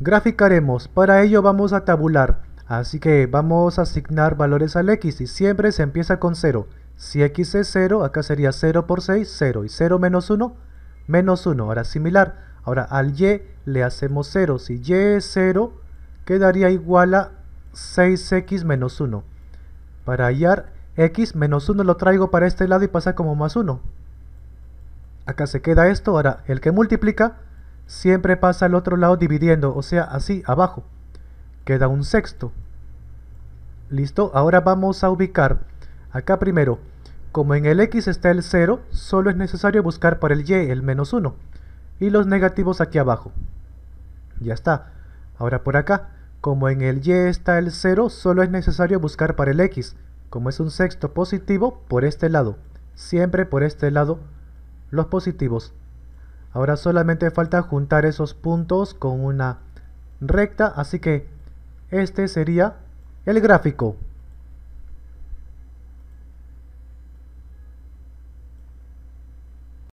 Graficaremos, para ello vamos a tabular, así que vamos a asignar valores al x y siempre se empieza con 0. Si x es 0, acá sería 0 por 6, 0 y 0 menos 1, menos 1. Ahora similar, ahora al y le hacemos 0, si y es 0 quedaría igual a 6x menos 1. Para hallar x menos 1 lo traigo para este lado y pasa como más 1. Acá se queda esto, ahora el que multiplica siempre pasa al otro lado dividiendo, o sea, así, abajo. Queda un sexto. ¿Listo? Ahora vamos a ubicar acá primero. Como en el x está el 0, solo es necesario buscar para el y el menos 1. Y los negativos aquí abajo. Ya está. Ahora por acá. Como en el y está el 0, solo es necesario buscar para el x. Como es un sexto positivo, por este lado. Siempre por este lado los positivos. Ahora solamente falta juntar esos puntos con una recta, así que este sería el gráfico.